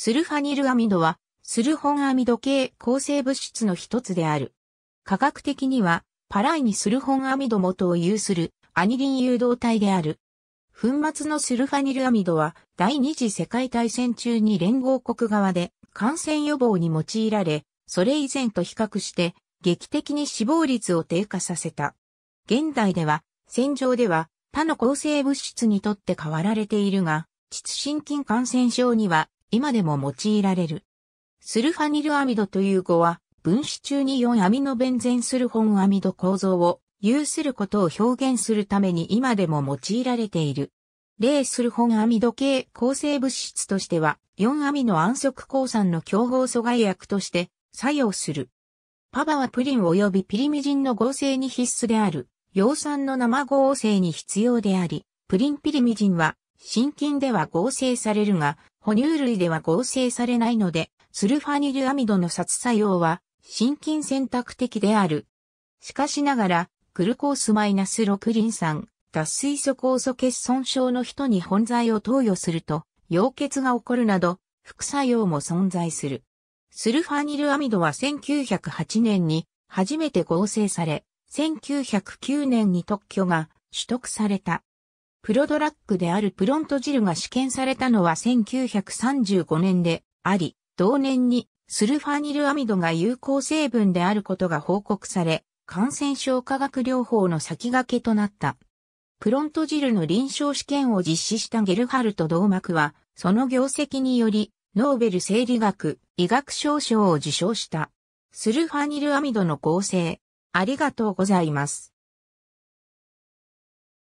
スルファニルアミドは、スルホンアミド系構成物質の一つである。科学的には、パライにスルホンアミド元を有するアニリン誘導体である。粉末のスルファニルアミドは、第二次世界大戦中に連合国側で感染予防に用いられ、それ以前と比較して、劇的に死亡率を低下させた。現代では、戦場では他の抗生物質にとって変わられているが、窒心筋感染症には今でも用いられる。スルファニルアミドという語は、分子中に4アミノベンゼンスルホンアミド構造を有することを表現するために今でも用いられている。レースルホンアミド系構成物質としては、4アミノ暗色鉱酸の競合阻害薬として作用する。パバはプリン及びピリミジンの合成に必須である、葉酸の生合成に必要であり、プリンピリミジンは、心筋では合成されるが、哺乳類では合成されないので、スルファニルアミドの殺作用は、心筋選択的である。しかしながら、グルコースマイナス -6 リン酸、脱水素酵素欠損症の人に本剤を投与すると、溶血が起こるなど、副作用も存在する。スルファニルアミドは1908年に初めて合成され、1909年に特許が取得された。プロドラッグであるプロントジルが試験されたのは1935年であり、同年にスルファニルアミドが有効成分であることが報告され、感染症科学療法の先駆けとなった。プロントジルの臨床試験を実施したゲルハルト動幕は、その業績により、ノーベル生理学、医学賞賞を受賞した。スルファニルアミドの合成。ありがとうございます。